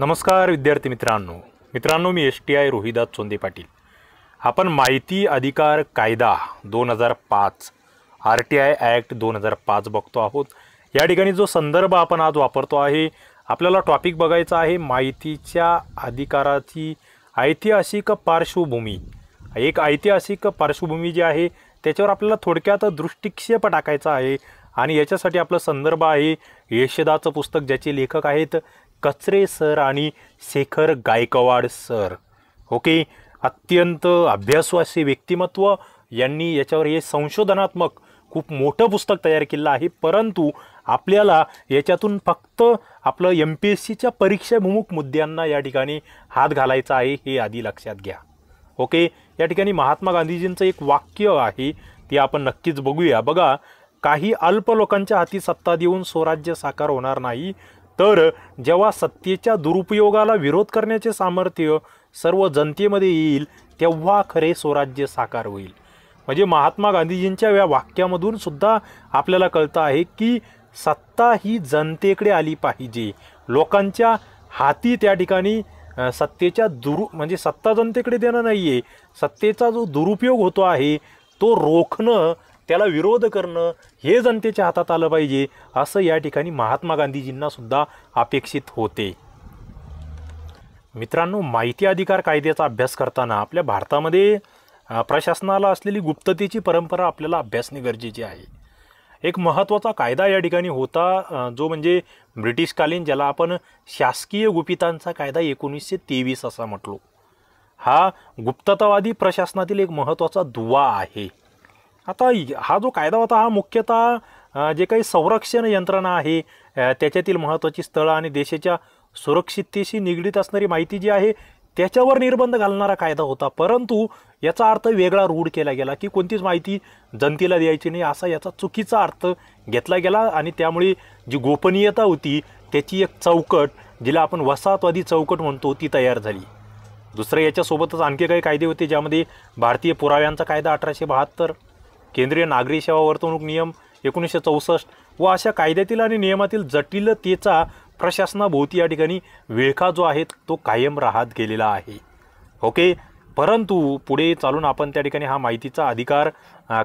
नमस्कार विद्यार्थी मित्रांनो मित्रांनो मी S T I Rohidas Chonde Patil आपण माहिती अधिकार कायदा दोन हजार पाच आर टी आय ॲक्ट दोन हजार पाच बघतो आहोत या ठिकाणी जो संदर्भ आपण आज वापरतो आहे आपल्याला टॉपिक बघायचा आहे माहितीच्या अधिकाराची ऐतिहासिक पार्श्वभूमी एक ऐतिहासिक पार्श्वभूमी जी आहे त्याच्यावर आपल्याला थोडक्यात दृष्टिक्षेप टाकायचा आहे आणि याच्यासाठी आपलं संदर्भ आहे यशदाचं पुस्तक ज्याचे लेखक आहेत कचरे सर आणि शेखर गायकवाड सर ओके अत्यंत अभ्यासू असे व्यक्तिमत्व यांनी याच्यावर हे संशोधनात्मक खूप मोठं पुस्तक तयार केलं आहे परंतु आपल्याला याच्यातून फक्त आपलं एम पी एस सीच्या परीक्षाभिमुख मुद्द्यांना या ठिकाणी हात घालायचा आहे हे आधी लक्षात घ्या ओके या ठिकाणी महात्मा गांधीजींचं एक वाक्य आहे ते आपण नक्कीच बघूया बघा काही अल्प लोकांच्या हाती सत्ता देऊन स्वराज्य साकार होणार नाही तर जेव्हा सत्तेच्या दुरुपयोगाला विरोध करण्याचे सामर्थ्य सर्व जनतेमध्ये येईल तेव्हा खरे स्वराज्य साकार होईल म्हणजे महात्मा गांधीजींच्या या वाक्यामधून सुद्धा आपल्याला कळतं आहे की सत्ता ही जनतेकडे आली पाहिजे लोकांच्या हाती त्या ठिकाणी सत्तेच्या दुरु म्हणजे सत्ता जनतेकडे देणं नाही आहे सत्तेचा जो दुरुपयोग होतो आहे तो रोखणं त्याला विरोध करणं हे जनतेच्या हातात आलं पाहिजे असं या ठिकाणी महात्मा गांधीजींनासुद्धा अपेक्षित होते मित्रांनो माहिती अधिकार कायद्याचा अभ्यास करताना आपल्या भारतामध्ये प्रशासनाला असलेली गुप्ततेची परंपरा आपल्याला अभ्यासणे गरजेची आहे एक महत्त्वाचा कायदा या ठिकाणी होता जो म्हणजे ब्रिटिशकालीन ज्याला आपण शासकीय गुपितांचा कायदा एकोणीसशे तेवीस असा म्हटलो हा गुप्ततावादी प्रशासनातील एक महत्त्वाचा दुवा आहे आता हा जो कायदा होता हा मुख्यतः जे काही संरक्षण यंत्रणा आहे त्याच्यातील महत्त्वाची स्थळं आणि देशाच्या सुरक्षिततेशी निगडीत असणारी माहिती जी आहे त्याच्यावर निर्बंध घालणारा कायदा होता परंतु याचा अर्थ वेगळा रूढ केला गेला की कोणतीच माहिती जनतेला द्यायची नाही असा याचा चुकीचा अर्थ घेतला गेला आणि त्यामुळे जी गोपनीयता होती त्याची एक चौकट जिला आपण वसाहतवादी चौकट म्हणतो ती तयार झाली दुसरं याच्यासोबतच आणखी काही कायदे होते ज्यामध्ये भारतीय पुराव्यांचा कायदा अठराशे बहात्तर केंद्रीय नागरी सेवा वर्तणूक नियम एकोणीसशे चौसष्ट व अशा कायद्यातील आणि नियमातील जटिलतेचा प्रशासनाभोवती या ठिकाणी विळखा जो आहे तो कायम राहत गेलेला आहे ओके परंतु पुढे चालून आपण त्या ठिकाणी हा माहितीचा अधिकार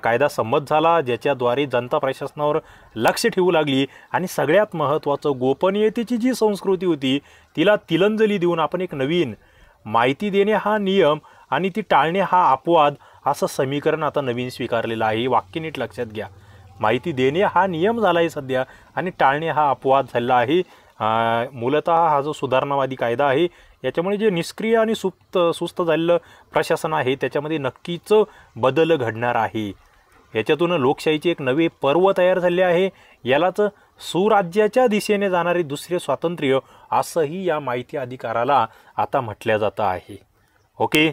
कायदा संमत झाला ज्याच्याद्वारे जनता प्रशासनावर लक्ष ठेवू लागली आणि सगळ्यात महत्त्वाचं गोपनीयतेची जी संस्कृती होती तिला तिलंजली देऊन आपण एक नवीन माहिती देणे हा नियम आणि ती टाळणे हा अपवाद असं समीकरण आता नवीन स्वीकारलेलं आहे वाक्य नीट लक्षात घ्या माहिती देणे हा नियम झाला आहे सध्या आणि टाळणे हा अपवाद झाला आहे मूलत हा जो सुधारणावादी कायदा आहे याच्यामुळे जे निष्क्रिय आणि सुप्त सुस्त झालेलं प्रशासन आहे त्याच्यामध्ये नक्कीच बदल घडणार आहे याच्यातून लोकशाहीचे एक नवे पर्व तयार झाले आहे यालाच सुराज्याच्या दिशेने जाणारे दुसरे स्वातंत्र्य असंही या माहिती अधिकाराला आता म्हटल्या जातं आहे ओके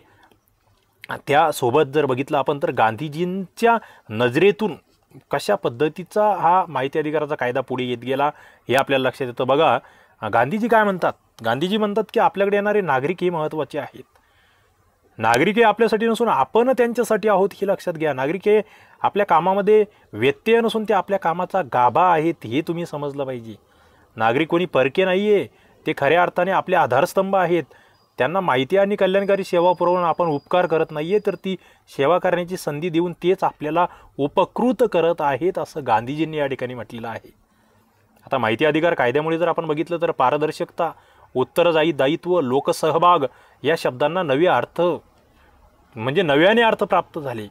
त्यासोबत जर बघितलं आपण तर गांधीजींच्या नजरेतून कशा पद्धतीचा हा माहिती अधिकाराचा कायदा पुढे येत गेला हे आपल्याला लक्षात येतं बघा गांधीजी काय म्हणतात गांधीजी म्हणतात की आपल्याकडे येणारे नागरिक हे महत्त्वाचे आहेत नागरिक हे आपल्यासाठी नसून आपण त्यांच्यासाठी आहोत हे लक्षात घ्या नागरिक हे आपल्या कामामध्ये व्यत्यय नसून ते आपल्या कामाचा गाभा आहेत हे तुम्ही समजलं पाहिजे नागरिक कोणी परके नाही आहे ते खऱ्या अर्थाने आपले आधारस्तंभ आहेत त्यांना माहिती आणि कल्याणकारी सेवा पुरवून आपण उपकार करत नाही आहे तर ती सेवा करण्याची संधी देऊन तेच आपल्याला उपकृत करत आहेत असं गांधीजींनी या ठिकाणी म्हटलेलं आहे आता माहिती अधिकार कायद्यामुळे जर आपण बघितलं तर पारदर्शकता उत्तरदायी दायित्व लोकसहभाग या शब्दांना नवे अर्थ म्हणजे नव्याने अर्थ प्राप्त झाले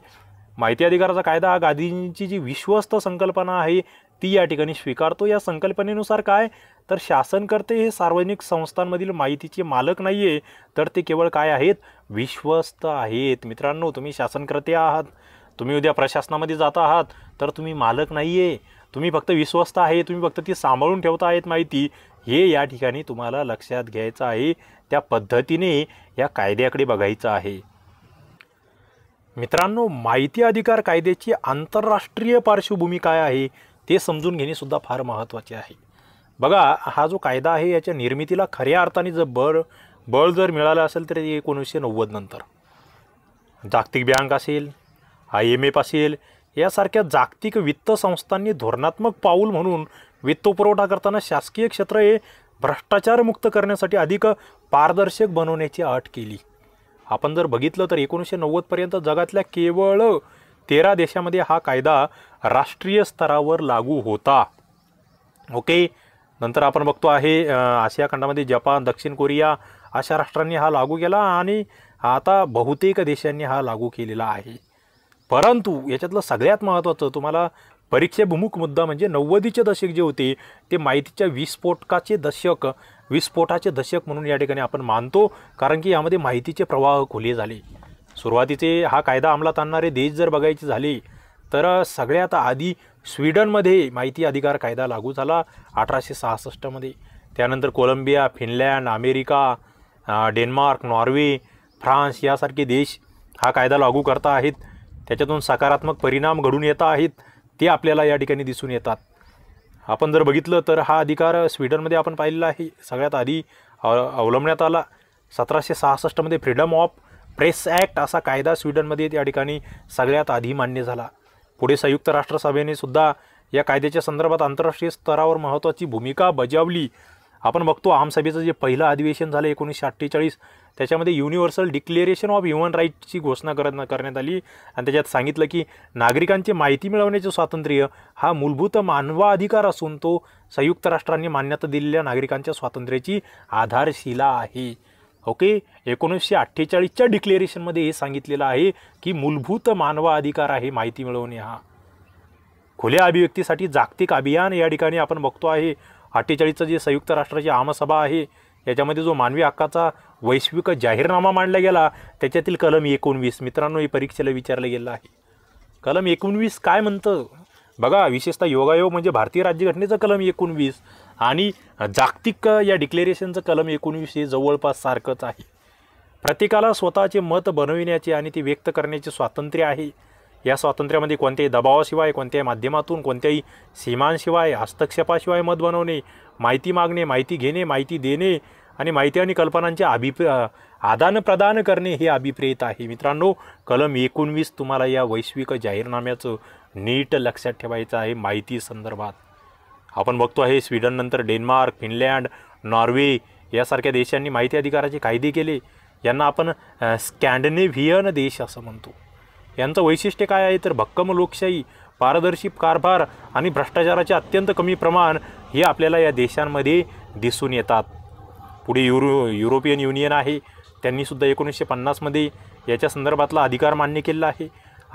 माहिती अधिकाराचा कायदा हा गांधीजींची जी विश्वस्त संकल्पना आहे ती या ठिकाणी स्वीकारतो या संकल्पनेनुसार काय तर शासनकर्ते हे सार्वजनिक संस्थांमधील माहितीचे मालक नाही आहे तर ते केवळ काय आहेत विश्वस्त आहेत मित्रांनो तुम्ही शासनकर्ते आहात तुम्ही उद्या प्रशासनामध्ये जात आहात तर तुम्ही मालक नाही आहे तुम्ही फक्त विश्वस्त आहे तुम्ही फक्त ती सांभाळून ठेवता आहेत माहिती हे या ठिकाणी तुम्हाला लक्षात घ्यायचं आहे त्या पद्धतीने या कायद्याकडे बघायचं आहे मित्रांनो माहिती अधिकार कायद्याची आंतरराष्ट्रीय पार्श्वभूमी काय आहे ते समजून घेणेसुद्धा फार महत्त्वाचे आहे बघा हा जो कायदा आहे याच्या निर्मितीला खऱ्या अर्थाने जर बळ बळ जर मिळालं असेल तर एकोणीसशे नव्वद नंतर जागतिक बँक असेल आय एम एफ असेल यासारख्या जागतिक वित्त संस्थांनी धोरणात्मक पाऊल म्हणून वित्तपुरवठा करताना शासकीय क्षेत्र हे भ्रष्टाचारमुक्त करण्यासाठी अधिक पारदर्शक बनवण्याची अट केली आपण जर बघितलं तर एकोणीसशे नव्वदपर्यंत जगातल्या केवळ तेरा देशामध्ये हा कायदा राष्ट्रीय स्तरावर लागू होता ओके नंतर आपण बघतो आहे आशिया खंडामध्ये जपान दक्षिण कोरिया अशा राष्ट्रांनी हा लागू केला आणि आता बहुतेक देशांनी हा लागू केलेला आहे परंतु याच्यातलं सगळ्यात महत्त्वाचं तुम्हाला परीक्षेभिमुख मुद्दा म्हणजे नव्वदीचे दशक जे होते ते माहितीच्या विस्फोटकाचे दशक विस्फोटाचे दशक म्हणून या ठिकाणी आपण मानतो कारण की यामध्ये माहितीचे प्रवाह खुले झाले सुरुवातीचे हा कायदा अंमलात आणणारे देश जर बघायचे झाले तर सगळ्यात आधी स्वीडनमध्ये माहिती अधिकार कायदा लागू झाला अठराशे सहासष्टमध्ये त्यानंतर Colombia Finland America Denmark Norway France यासारखे देश हा कायदा लागू करता आहेत त्याच्यातून सकारात्मक परिणाम घडून येत आहेत ते आपल्याला या ठिकाणी दिसून येतात आपण जर बघितलं तर हा अधिकार स्वीडनमध्ये आपण पाहिलेला आहे सगळ्यात आधी अवलंबण्यात आला सतराशे सहासष्टमध्ये फ्रीडम ऑफ प्रेस ॲक्ट असा कायदा स्वीडनमध्ये त्या ठिकाणी सगळ्यात आधी मान्य झाला पुढे संयुक्त राष्ट्रसभेने सुद्धा या कायद्याच्या संदर्भात आंतरराष्ट्रीय स्तरावर महत्त्वाची भूमिका बजावली आपण बघतो आमसभेचं जे पहिलं अधिवेशन झालं एकोणीसशे अठ्ठेचाळीस त्याच्यामध्ये युनिव्हर्सल डिक्लेरेशन ऑफ ह्युमन राईटची घोषणा करत करण्यात आली आणि त्याच्यात सांगितलं की नागरिकांची माहिती मिळवण्याचे स्वातंत्र्य हा मूलभूत मानवाधिकार असून तो संयुक्त राष्ट्रांनी मान्यता दिलेल्या नागरिकांच्या स्वातंत्र्याची आधारशिला आहे ओके एकोणीसशे अठ्ठेचाळीसच्या डिक्लेरेशनमध्ये हे सांगितलेलं आहे की मूलभूत मानवा अधिकार आहे माहिती मिळवणे हा खुल्या अभिव्यक्तीसाठी जागतिक अभियान या ठिकाणी आपण बघतो आहे अठ्ठेचाळीसचं जे संयुक्त राष्ट्राची आमसभा आहे याच्यामध्ये जो मानवी हक्काचा वैश्विक जाहीरनामा मांडला गेला त्याच्यातील कलम एकोणवीस मित्रांनो हे परीक्षेला विचारलं गेलं आहे कलम एकोणवीस काय म्हणतं बघा विशेषतः योगायोग म्हणजे भारतीय राज्यघटनेचं कलम एकोणवीस आणि जागतिक या डिक्लेरेशनचं कलम हे जवळपास सारखंच आहे प्रत्येकाला स्वतःचे मत बनविण्याचे आणि ते व्यक्त करण्याचे स्वातंत्र्य आहे या स्वातंत्र्यामध्ये कोणत्याही दबावाशिवाय कोणत्याही माध्यमातून कोणत्याही सीमांशिवाय हस्तक्षेपाशिवाय मत बनवणे माहिती मागणे माहिती घेणे माहिती देणे आणि माहिती आणि कल्पनांचे अभिप्र आदानप्रदान करणे हे अभिप्रेत आहे मित्रांनो कलम एकोणवीस तुम्हाला या वैश्विक जाहीरनाम्याचं नीट लक्षात ठेवायचं आहे माहिती संदर्भात आपण बघतो आहे स्वीडननंतर डेन्मार्क फिनलँड नॉर्वे यासारख्या देशांनी माहिती अधिकाराचे कायदे केले यांना आपण स्कॅन्डनेव्हियन देश असं म्हणतो यांचं वैशिष्ट्य काय आहे तर भक्कम लोकशाही पारदर्शी कारभार आणि भ्रष्टाचाराचे अत्यंत कमी प्रमाण हे आपल्याला या देशांमध्ये दिसून येतात पुढे युरो युरोपियन युनियन आहे त्यांनीसुद्धा एकोणीसशे पन्नासमध्ये याच्या संदर्भातला अधिकार मान्य केला आहे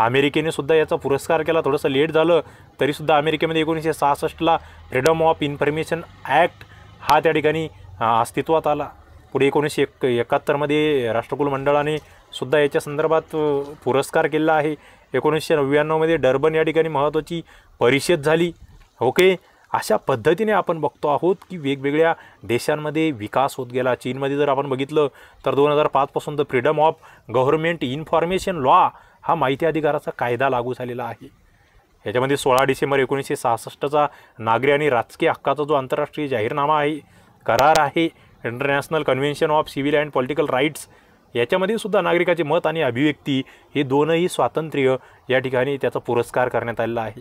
अमेरिकेने सुद्धा याचा पुरस्कार केला थोडंसं लेट झालं तरीसुद्धा अमेरिकेमध्ये एकोणीसशे सहासष्टला फ्रीडम ऑफ इन्फॉर्मेशन ॲक्ट हा त्या ठिकाणी अस्तित्वात आला पुढे एकोणीसशे एक एकाहत्तरमध्ये राष्ट्रकुल मंडळाने सुद्धा याच्या संदर्भात पुरस्कार केला आहे एकोणीसशे नव्याण्णवमध्ये डर्बन या ठिकाणी महत्त्वाची परिषद झाली ओके अशा पद्धतीने आपण बघतो आहोत की वेगवेगळ्या देशांमध्ये विकास होत गेला चीनमध्ये जर आपण बघितलं तर दोन हजार पाचपासून तर freedom of government information law हा माहिती अधिकाराचा कायदा लागू झालेला आहे याच्यामध्ये सोळा डिसेंबर एकोणीसशे सहासष्टचा नागरी आणि राजकीय हक्काचा जो आंतरराष्ट्रीय जाहीरनामा आहे करार आहे international convention of civil and political rights याच्यामध्ये सुद्धा नागरिकाचे मत आणि अभिव्यक्ती हे दोनही स्वातंत्र्य या ठिकाणी त्याचा पुरस्कार करण्यात आलेला आहे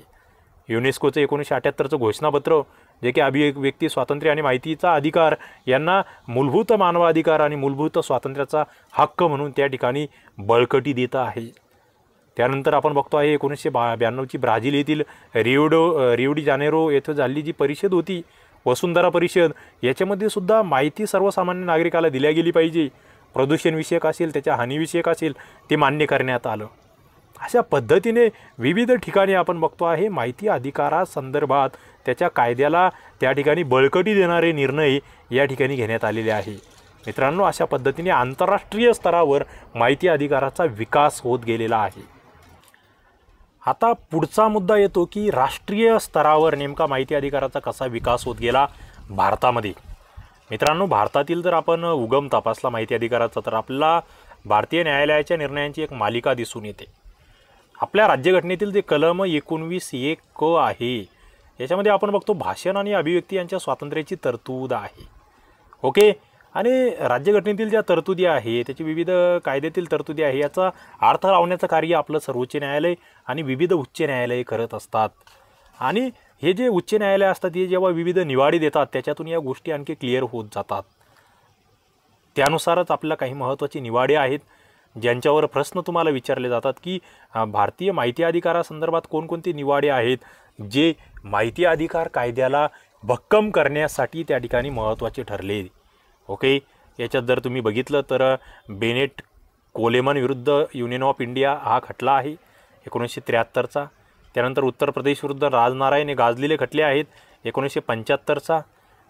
युनेस्कोचं एकोणीसशे अठ्याहत्तरचं घोषणापत्र जे की व्यक्ती स्वातंत्र्य आणि माहितीचा अधिकार यांना मूलभूत मानवाधिकार आणि मूलभूत स्वातंत्र्याचा हक्क म्हणून त्या ठिकाणी बळकटी देत आहे त्यानंतर आपण बघतो आहे एकोणीसशे बा ब्याण्णवची ब्राझील येथील रिवडो रिवडी जानेरो येथे झाली जी परिषद होती वसुंधरा परिषद याच्यामध्ये सुद्धा माहिती सर्वसामान्य नागरिकाला दिल्या गेली पाहिजे प्रदूषणविषयक असेल त्याच्या हानीविषयक असेल ते मान्य करण्यात आलं अशा पद्धतीने विविध ठिकाणी आपण बघतो आहे माहिती अधिकारासंदर्भात त्याच्या कायद्याला त्या ठिकाणी बळकटी देणारे निर्णय या ठिकाणी घेण्यात आलेले आहे मित्रांनो अशा पद्धतीने आंतरराष्ट्रीय स्तरावर माहिती अधिकाराचा विकास होत गेलेला आहे आता पुढचा मुद्दा येतो की राष्ट्रीय स्तरावर नेमका माहिती अधिकाराचा कसा विकास होत गेला भारतामध्ये मित्रांनो भारतातील जर आपण उगम तपासला माहिती अधिकाराचा तर आपल्याला भारतीय न्यायालयाच्या निर्णयांची एक मालिका दिसून येते आपल्या राज्यघटनेतील जे कलम एकोणवीस एक क आहे याच्यामध्ये आपण बघतो भाषण आणि अभिव्यक्ती यांच्या स्वातंत्र्याची तरतूद आहे ओके आणि राज्यघटनेतील ज्या तरतुदी आहे त्याची विविध कायद्यातील तरतुदी आहे याचा अर्थ लावण्याचं कार्य आपलं सर्वोच्च न्यायालय आणि विविध उच्च न्यायालय करत असतात आणि हे जे उच्च न्यायालय असतात हे जेव्हा विविध निवाडी देतात त्याच्यातून या गोष्टी आणखी क्लिअर होत जातात त्यानुसारच आपल्याला काही महत्त्वाचे निवाडे आहेत ज्यांच्यावर प्रश्न तुम्हाला विचारले जातात की भारतीय माहिती अधिकारासंदर्भात कोणकोणते निवाडे आहेत जे माहिती अधिकार कायद्याला भक्कम करण्यासाठी त्या ठिकाणी महत्त्वाचे ठरले ओके याच्यात जर तुम्ही बघितलं तर बेनेट कोलेमन विरुद्ध युनियन ऑफ इंडिया हा खटला आहे एकोणीसशे त्र्याहत्तरचा त्यानंतर उत्तर प्रदेश विरुद्ध राजनारायण हे गाजलेले खटले आहेत एकोणीसशे पंच्याहत्तरचा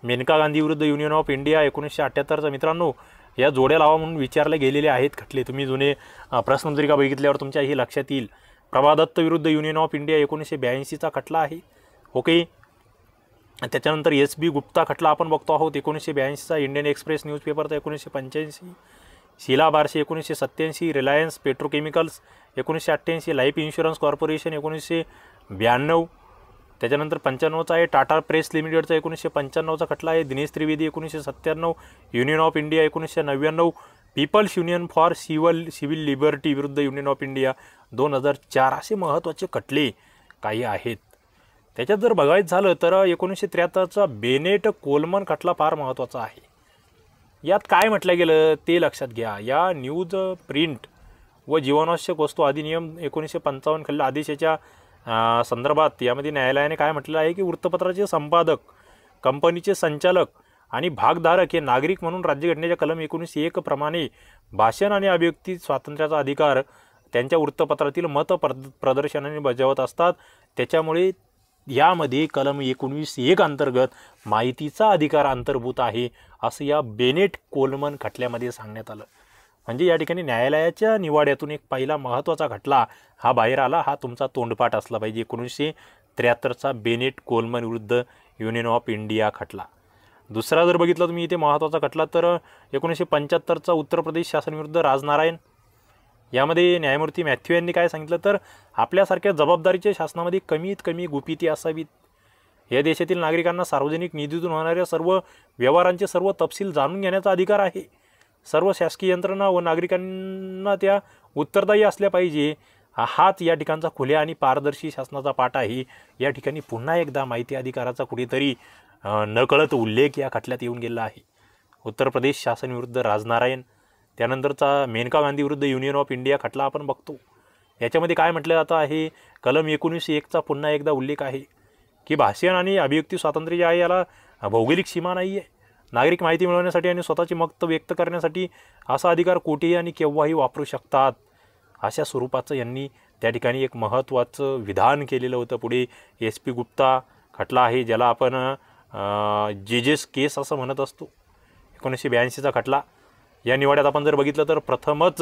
मेनका गांधी विरुद्ध युनियन ऑफ इंडिया एकोणीसशे अठ्ठ्याहत्तरचा मित्रांनो या जोड्या लावा म्हणून विचारले गेलेले आहेत खटले तुम्ही जुने प्रश्नपत्रिका बघितल्यावर तुमच्या हे लक्षात येईल प्रभादत्त विरुद्ध युनियन ऑफ इंडिया एकोणीसशे ब्याऐंशीचा खटला आहे ओके त्याच्यानंतर एस बी गुप्ता खटला आपण बघतो आहोत एकोणीसशे ब्याऐंशीचा इंडियन एक्सप्रेस न्यूजपेपरचा एकोणीसशे पंच्याऐंशी शिला बारशे एकोणीसशे सत्त्याऐंशी रिलायन्स पेट्रोकेमिकल्स एकोणीसशे अठ्ठ्याऐंशी लाईफ इन्शुरन्स कॉर्पोरेशन एकोणीसशे ब्याण्णव त्याच्यानंतर पंच्याण्णवचा आहे टाटा प्रेस लिमिटेडचा एकोणीसशे पंच्याण्णवचा खटला आहे दिनेश त्रिवेदी एकोणीसशे सत्त्याण्णव युनियन ऑफ इंडिया एकोणीसशे नव्याण्णव people's union for civil civil liberty विरुद्ध युनियन ऑफ इंडिया दोन हजार चार असे महत्त्वाचे खटले काही आहेत त्याच्यात जर बघायचं झालं तर एकोणीसशे त्र्याहत्तरचा बेनेट कोलमन खटला फार महत्त्वाचा आहे यात काय म्हटलं गेलं ते लक्षात घ्या या न्यूज प्रिंट व जीवनावश्यक वस्तू अधिनियम एकोणीसशे पंचावन्न खाली आदेशाच्या संदर्भात यामध्ये न्यायालयाने काय म्हटलं आहे की वृत्तपत्राचे संपादक कंपनीचे संचालक आणि भागधारक हे नागरिक म्हणून राज्यघटनेच्या कलम एकोणीसशे एक प्रमाणे भाषण आणि अभिव्यक्ती स्वातंत्र्याचा अधिकार त्यांच्या वृत्तपत्रातील मत प्रद प्रदर्शनाने बजावत असतात त्याच्यामुळे यामध्ये कलम एकोणवीस एक अंतर्गत माहितीचा अधिकार अंतर्भूत आहे असं या बेनेट कोलमन खटल्यामध्ये सांगण्यात आलं म्हणजे या ठिकाणी न्यायालयाच्या निवाड्यातून एक पहिला महत्त्वाचा खटला हा बाहेर आला हा तुमचा तोंडपाठ असला पाहिजे एकोणीसशे त्र्याहत्तरचा बेनेट कोलमन विरुद्ध युनियन ऑफ इंडिया खटला दुसरा जर बघितला तुम्ही इथे महत्त्वाचा खटला तर एकोणीसशे पंच्याहत्तरचा उत्तर प्रदेश शासनविरुद्ध राजनारायण यामध्ये न्यायमूर्ती मॅथ्यू यांनी काय सांगितलं तर आपल्यासारख्या जबाबदारीचे शासनामध्ये कमीत कमी गुपिती असावीत या देशातील नागरिकांना सार्वजनिक निधीतून होणाऱ्या सर्व व्यवहारांचे सर्व तपशील जाणून घेण्याचा अधिकार आहे सर्व शासकीय यंत्रणा व नागरिकांना त्या उत्तरदायी असल्या पाहिजे हाच या ठिकाणचा खुल्या आणि पारदर्शी शासनाचा पाठ आहे या ठिकाणी पुन्हा एकदा माहिती अधिकाराचा कुठेतरी नकळत उल्लेख या खटल्यात येऊन गेला आहे उत्तर प्रदेश शासनविरुद्ध राजनारायण त्यानंतरचा मेनका गांधी विरुद्ध युनियन ऑफ इंडिया खटला आपण बघतो याच्यामध्ये काय म्हटलं जातं आहे कलम एकोणीसशे एकचा पुन्हा एकदा उल्लेख आहे की भाषण आणि अभिव्यक्ती स्वातंत्र्य जे आहे याला भौगोलिक सीमा नाही आहे नागरिक माहिती मिळवण्यासाठी आणि स्वतःची मत व्यक्त करण्यासाठी असा अधिकार कुठेही आणि केव्हाही वापरू शकतात अशा स्वरूपाचं यांनी त्या ठिकाणी एक महत्त्वाचं विधान केलेलं होतं पुढे एस पी गुप्ता खटला आहे ज्याला आपण जेजेस केस असं म्हणत असतो एकोणीसशे ब्याऐंशीचा खटला या निवाड्यात आपण जर बघितलं तर प्रथमच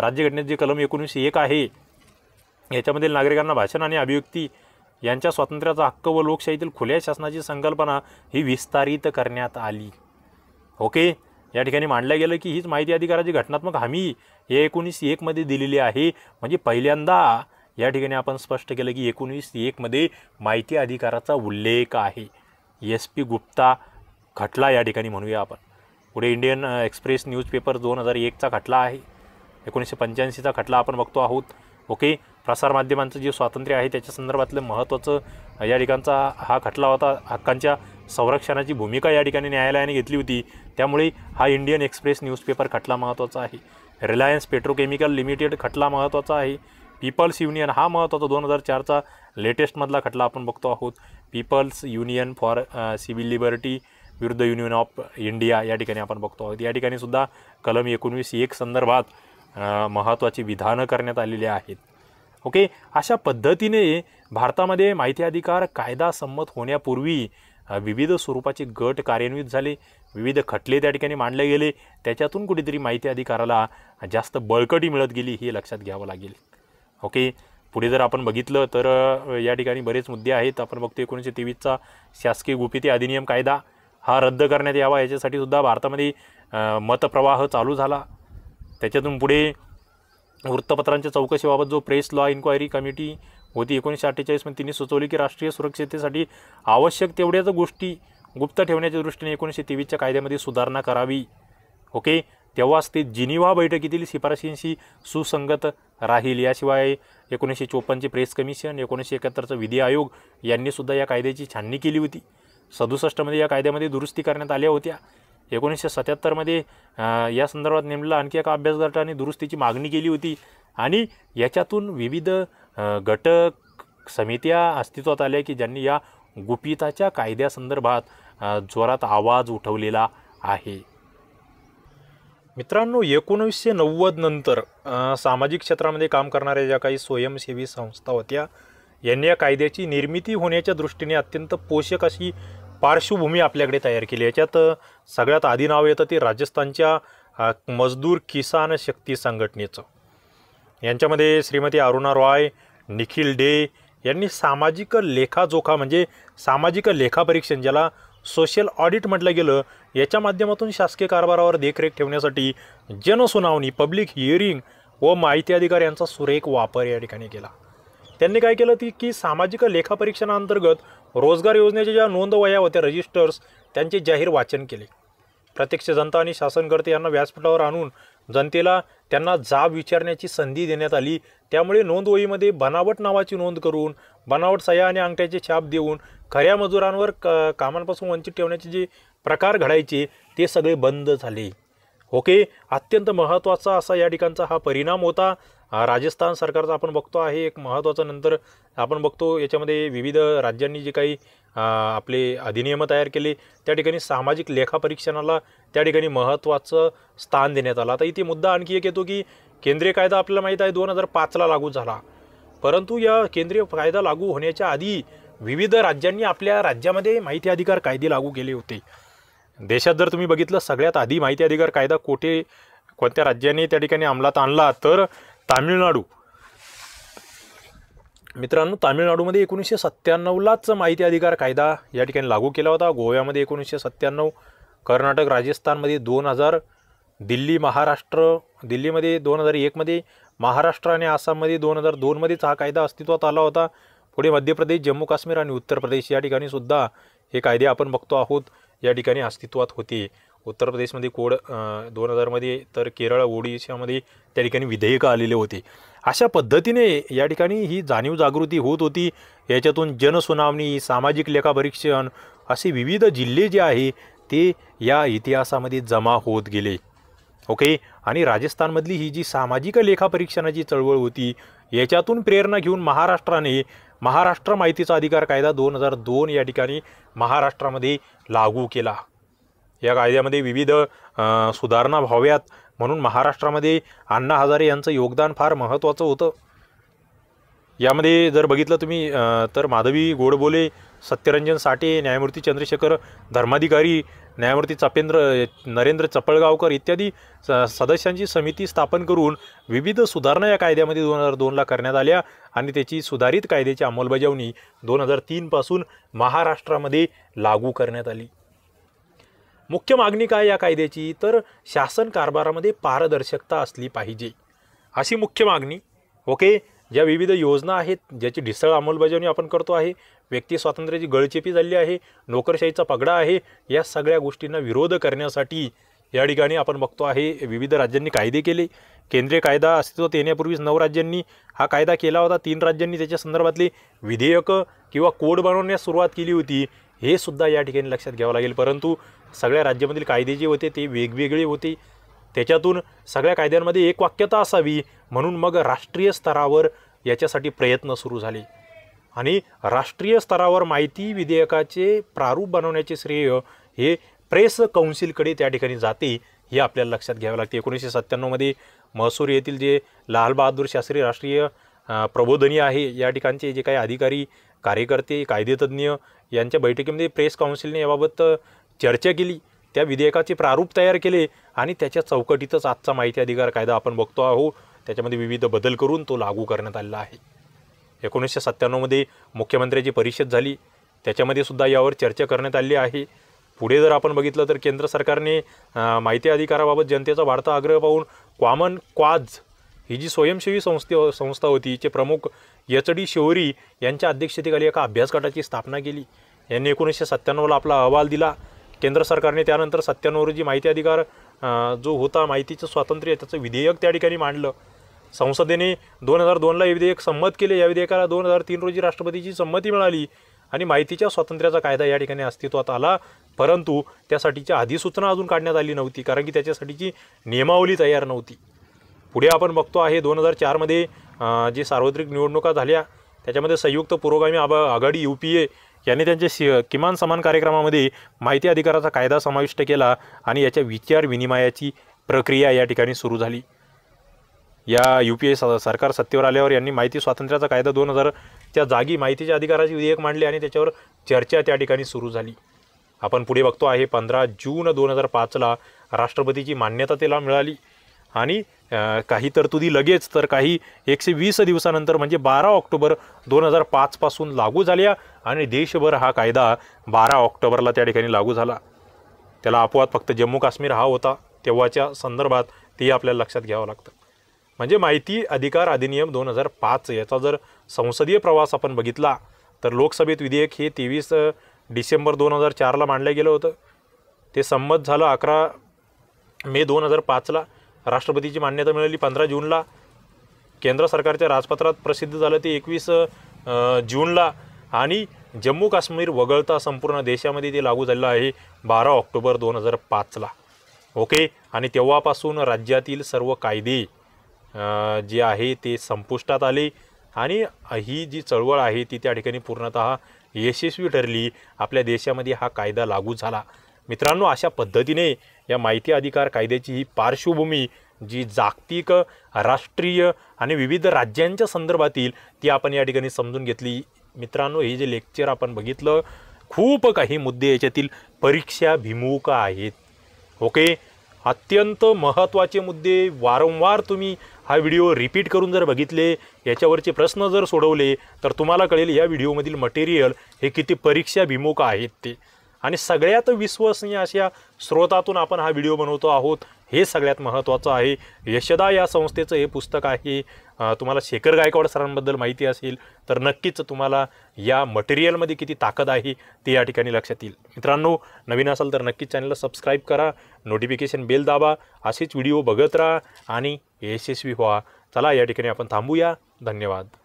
राज्यघटनेत जे कलम एकोणीसशे एक आहे याच्यामधील नागरिकांना भाषण आणि अभिव्यक्ती यांच्या स्वातंत्र्याचा हक्क व लोकशाहीतील खुल्या शासनाची संकल्पना ही विस्तारित करण्यात आली ओके या ठिकाणी मांडलं गेलं की हीच माहिती अधिकाराची घटनात्मक हमी हे एकोणीसशे एकमध्ये दिलेली आहे म्हणजे पहिल्यांदा या ठिकाणी आपण स्पष्ट केलं की एकोणीसशे एकमध्ये माहिती अधिकाराचा उल्लेख आहे एस पी गुप्ता खटला या ठिकाणी म्हणूया आपण पुढे इंडियन एक्सप्रेस न्यूजपेपर दोन हजार एकचा खटला आहे एकोणीसशे पंच्याऐंशीचा खटला आपण बघतो आहोत ओके प्रसारमाध्यमांचं जे स्वातंत्र्य आहे त्याच्या संदर्भातलं महत्त्वाचं या ठिकाणचा हा खटला होता हक्कांच्या संरक्षणाची भूमिका या ठिकाणी न्यायालयाने घेतली होती त्यामुळे हा इंडियन एक्सप्रेस न्यूजपेपर खटला महत्त्वाचा आहे रिलायन्स पेट्रोकेमिकल लिमिटेड खटला महत्त्वाचा आहे पीपल्स युनियन हा महत्त्वाचा दोन हजार चारचा लेटेस्टमधला खटला आपण बघतो आहोत people's union for civil liberty विरुद्ध युनियन ऑफ इंडिया या ठिकाणी आपण बघतो आहोत या ठिकाणी सुद्धा कलम एकोणवीस एक संदर्भात महत्त्वाची विधानं करण्यात आलेली आहेत ओके अशा पद्धतीने भारतामध्ये माहिती अधिकार कायदा संमत होण्यापूर्वी विविध स्वरूपाचे गट कार्यान्वित झाले विविध खटले त्या ठिकाणी मांडले गेले त्याच्यातून कुठेतरी माहिती अधिकाराला जास्त बळकटी मिळत गेली हे लक्षात घ्यावं लागेल ओके पुढे जर आपण बघितलं तर या ठिकाणी बरेच मुद्दे आहेत आपण बघतो एकोणीसशे तेवीसचा शासकीय गुपिती अधिनियम कायदा हा रद्द करण्यात यावा याच्यासाठी सुद्धा भारतामध्ये मतप्रवाह चालू झाला त्याच्यातून पुढे वृत्तपत्रांच्या चौकशीबाबत जो प्रेस लॉ इन्क्वायरी कमिटी होती एकोणीसशे अठ्ठेचाळीसमध्ये तिने सुचवली की राष्ट्रीय सुरक्षिततेसाठी आवश्यक तेवढ्याच गोष्टी गुप्त ठेवण्याच्या दृष्टीने एकोणीसशे तेवीसच्या कायद्यामध्ये सुधारणा करावी ओके तेव्हाच ते जिनिवा बैठकीतील शिफारशींशी सुसंगत राहील याशिवाय एकोणीसशे चोपन्नचे प्रेस कमिशन एकोणीसशे एकाहत्तरचा विधी आयोग यांनीसुद्धा या कायद्याची छाननी केली होती सदुसष्टमध्ये या कायद्यामध्ये दुरुस्ती करण्यात आल्या होत्या एकोणीसशे सत्याहत्तरमध्ये या संदर्भात नेमलेला आणखी एका अभ्यास गटाने दुरुस्तीची मागणी केली होती आणि याच्यातून विविध घटक समित्या अस्तित्वात आल्या की ज्यांनी या गुपिताच्या कायद्यासंदर्भात जोरात आवाज उठवलेला आहे मित्रांनो एकोणीसशे नव्वद नंतर सामाजिक क्षेत्रामध्ये काम करणाऱ्या ज्या काही स्वयंसेवी संस्था होत्या यांनी या कायद्याची निर्मिती होण्याच्या दृष्टीने अत्यंत पोषक अशी पार्श्वभूमी आपल्याकडे तयार केली याच्यात सगळ्यात आधी नाव येतं ते राजस्थानच्या मजदूर किसान शक्ती संघटनेचं यांच्यामध्ये श्रीमती अरुणा रॉय निखिल डे यांनी सामाजिक लेखाजोखा म्हणजे सामाजिक लेखापरीक्षण ज्याला सोशल ऑडिट म्हटलं गेलं याच्या माध्यमातून शासकीय कारभारावर देखरेख ठेवण्यासाठी जनसुनावणी पब्लिक हिअरिंग व माहिती अधिकार यांचा सुरेख वापर या ठिकाणी केला त्यांनी काय केलं ती की सामाजिक लेखापरीक्षणाअंतर्गत रोजगार योजनेच्या ज्या नोंदवया होत्या रजिस्टर्स त्यांचे जाहीर वाचन केले प्रत्यक्ष जनता आणि शासनकर्ते यांना व्यासपीठावर आणून जनतेला त्यांना जाब विचारण्याची संधी देण्यात आली त्यामुळे नोंदवहीमध्ये बनावट नावाची नोंद करून बनावट सह्या आणि अंगठ्याचे छाप देऊन खऱ्या मजुरांवर क कामांपासून वंचित ठेवण्याचे जे प्रकार घडायचे ते सगळे बंद झाले ओके अत्यंत महत्त्वाचा असा या ठिकाणचा हा परिणाम होता राजस्थान सरकारचा आपण बघतो आहे एक महत्त्वाचं नंतर आपण बघतो याच्यामध्ये विविध राज्यांनी जे काही आपले अधिनियम तयार केले त्या ठिकाणी सामाजिक लेखापरीक्षणाला त्या ठिकाणी महत्त्वाचं स्थान देण्यात आलं आता इथे मुद्दा आणखी एक येतो की केंद्रीय कायदा आपल्याला माहीत आहे दोन हजार पाचला लागू झाला परंतु या केंद्रीय कायदा लागू होण्याच्या आधी विविध राज्यांनी आपल्या राज्यामध्ये माहिती अधिकार कायदे लागू केले होते देशात जर तुम्ही बघितलं सगळ्यात आधी माहिती अधिकार कायदा कोठे कोणत्या राज्याने त्या ठिकाणी अंमलात आणला तर तामिळनाडू मित्रांनो तामिळनाडूमध्ये एकोणीसशे सत्त्याण्णवलाच माहिती अधिकार कायदा या ठिकाणी लागू केला होता गोव्यामध्ये एकोणीसशे सत्त्याण्णव कर्नाटक राजस्थानमध्ये दोन हजार दिल्ली महाराष्ट्र दिल्लीमध्ये दोन हजार एकमध्ये महाराष्ट्र आणि आसाममध्ये दोन हजार दोनमध्येच हा कायदा अस्तित्वात आला होता पुढे मध्य प्रदेश जम्मू काश्मीर आणि उत्तर प्रदेश या ठिकाणी सुद्धा हे कायदे आपण बघतो आहोत या ठिकाणी अस्तित्वात होते उत्तर प्रदेशमध्ये कोड दोन हजारमध्ये तर केरळ ओडिशामध्ये त्या ठिकाणी विधेयकं आलेले होते अशा पद्धतीने या ठिकाणी ही जाणीव जागृती होत होती याच्यातून जनसुनावणी सामाजिक लेखापरीक्षण असे विविध जिल्हे जे आहे ते या इतिहासामध्ये जमा होत गेले ओके आणि राजस्थानमधली ही जी सामाजिक लेखापरीक्षणाची चळवळ होती याच्यातून प्रेरणा घेऊन महाराष्ट्राने महाराष्ट्र माहितीचा अधिकार कायदा दोन हजार दोन या ठिकाणी महाराष्ट्रामध्ये लागू केला या कायद्यामध्ये विविध सुधारणा व्हाव्यात म्हणून महाराष्ट्रामध्ये अण्णा हजारे यांचं योगदान फार महत्त्वाचं होतं यामध्ये जर बघितलं तुम्ही तर माधवी गोडबोले सत्यरंजन साठे न्यायमूर्ती चंद्रशेखर धर्माधिकारी न्यायमूर्ती चपेंद्र नरेंद्र चपळगावकर इत्यादी स सदस्यांची समिती स्थापन करून विविध सुधारणा या कायद्यामध्ये दोन हजार दोनला करण्यात आल्या आणि त्याची सुधारित कायद्याची अंमलबजावणी दोन हजार तीनपासून महाराष्ट्रामध्ये लागू करण्यात आली मुख्य मागणी काय या कायद्याची तर शासन कारभारामध्ये पारदर्शकता असली पाहिजे अशी मुख्य मागणी ओके ज्या विविध योजना आहेत ज्याची ढिसळ अंमलबजावणी आपण करतो आहे व्यक्ती स्वातंत्र्याची गळचेपी झाली आहे नोकरशाहीचा पगडा आहे या सगळ्या गोष्टींना विरोध करण्यासाठी या ठिकाणी आपण बघतो आहे विविध राज्यांनी कायदे केले केंद्रीय कायदा अस्तित्वात येण्यापूर्वीच नऊ राज्यांनी हा कायदा केला होता तीन राज्यांनी त्याच्या संदर्भातले विधेयकं किंवा कोड बनवण्यास सुरुवात केली होती हे सुद्धा या ठिकाणी लक्षात घ्यावं लागेल परंतु सगळ्या राज्यामधील कायदे जे होते ते वेगवेगळे होते त्याच्यातून सगळ्या कायद्यांमध्ये एक वाक्यता असावी म्हणून मग राष्ट्रीय स्तरावर याच्यासाठी प्रयत्न सुरू झाले आणि राष्ट्रीय स्तरावर माहिती विधेयकाचे प्रारूप बनवण्याचे श्रेय हे प्रेस कौन्सिलकडे त्या ठिकाणी जाते हे आपल्याला लक्षात घ्यावं लागते एकोणीसशे सत्त्याण्णवमध्ये महसूर येथील जे लालबहादूर शास्त्री राष्ट्रीय प्रबोधनी आहे या ठिकाणचे जे काही अधिकारी कार्यकर्ते कायदेतज्ञ यांच्या बैठकीमध्ये प्रेस काउन्सिलने याबाबत चर्चा केली त्या विधेयकाचे प्रारूप तयार केले आणि त्याच्या चौकटीतच आजचा माहिती अधिकार कायदा आपण बघतो आहोत त्याच्यामध्ये विविध बदल करून तो लागू करण्यात आलेला आहे एकोणीसशे सत्त्याण्णवमध्ये मुख्यमंत्र्याची परिषद झाली त्याच्यामध्ये सुद्धा यावर चर्चा करण्यात आली आहे पुढे जर आपण बघितलं तर केंद्र सरकारने माहिती अधिकाराबाबत जनतेचा वाढता आग्रह पाहून क्वामन क्वाज ही जी स्वयंसेवी संस्थे संस्था होती चे प्रमुख एच डी शिवरी यांच्या अध्यक्षतेखाली एका अभ्यास गटाची स्थापना केली यांनी एकोणीसशे सत्त्याण्णवला आपला अहवाल दिला केंद्र सरकारने त्यानंतर सत्त्याण्णव रोजी माहिती अधिकार जो होता माहितीचं स्वातंत्र्य त्याचं विधेयक त्या ठिकाणी मांडलं संसदेने दोन हजार दोनला हे विधेयक संमत केले या विधेयकाला दोन हजार तीन रोजी राष्ट्रपतीची संमती मिळाली आणि माहितीच्या स्वातंत्र्याचा कायदा या ठिकाणी अस्तित्वात आला परंतु त्यासाठीच्या अधिसूचना अजून काढण्यात आली नव्हती कारण की त्याच्यासाठीची नियमावली तयार नव्हती पुढे आपण बघतो आहे दोन हजार चारमध्ये जी सार्वत्रिक निवडणुका झाल्या त्याच्यामध्ये संयुक्त पुरोगामी आबा आघाडी यू पी ए यांनी त्यांचे सि किमान समान कार्यक्रमामध्ये माहिती अधिकाराचा कायदा समाविष्ट केला आणि याच्या विचार विनिमयाची प्रक्रिया या ठिकाणी सुरू झाली या यू पी ए सरकार सत्तेवर आल्यावर यांनी माहिती स्वातंत्र्याचा कायदा दोन हजारच्या जागी माहितीच्या अधिकाराची विधेयक मांडली आणि त्याच्यावर चर्चा त्या ठिकाणी सुरू झाली आपण पुढे बघतो आहे पंधरा जून दोन हजार पाचला राष्ट्रपतीची मान्यता त्याला मिळाली आणि काही तरतुदी लगेच तर काही एकशे वीस दिवसानंतर म्हणजे बारा ऑक्टोबर दोन हजार पाचपासून लागू झाल्या आणि देशभर हा कायदा बारा ऑक्टोबरला त्या ठिकाणी लागू झाला त्याला अपवाद फक्त जम्मू काश्मीर हा होता तेव्हाच्या संदर्भात ते आपल्याला लक्षात घ्यावं लागतं म्हणजे माहिती अधिकार अधिनियम दोन हजार पाच याचा जर संसदीय प्रवास आपण बघितला तर लोकसभेत विधेयक हे तेवीस डिसेंबर दोन हजार चारला मांडलं गेलं होतं ते संमत झालं अकरा मे दोन हजार पाचला राष्ट्रपतीची मान्यता मिळाली पंधरा जूनला केंद्र सरकारच्या राजपत्रात प्रसिद्ध झालं ते एकवीस जूनला आणि जम्मू काश्मीर वगळता संपूर्ण देशामध्ये ते लागू झालेलं आहे बारा ऑक्टोबर दोन हजार पाचला ओके आणि तेव्हापासून राज्यातील सर्व कायदे जे आहे ते संपुष्टात आले आणि ही जी चळवळ आहे ती त्या ठिकाणी पूर्णत यशस्वी ठरली आपल्या देशामध्ये हा कायदा लागू झाला मित्रांनो अशा पद्धतीने या माहिती अधिकार कायद्याची ही पार्श्वभूमी जी जागतिक राष्ट्रीय आणि विविध राज्यांच्या संदर्भातील ती आपण या ठिकाणी समजून घेतली मित्रांनो हे जे लेक्चर आपण बघितलं खूप काही मुद्दे याच्यातील परीक्षाभिमुख आहेत ओके अत्यंत महत्त्वाचे मुद्दे वारंवार तुम्ही हा व्हिडिओ रिपीट करून जर बघितले याच्यावरचे प्रश्न जर सोडवले तर तुम्हाला कळेल या व्हिडिओमधील मटेरियल हे किती परीक्षाभिमुख आहेत ते आणि सगळ्यात विश्वसनीय अशा स्रोतातून आपण हा व्हिडिओ बनवतो आहोत हे सगळ्यात महत्त्वाचं आहे यशदा या संस्थेचं हे पुस्तक आहे तुम्हाला शेखर गायकवाड सरांबद्दल माहिती असेल तर नक्कीच तुम्हाला या मटेरियलमध्ये किती ताकद आहे ते या ठिकाणी लक्षात येईल मित्रांनो नवीन असाल तर नक्कीच चॅनलला सबस्क्राईब करा नोटिफिकेशन बेल दाबा असेच व्हिडिओ बघत राहा आणि यशस्वी व्हा चला या ठिकाणी आपण थांबूया धन्यवाद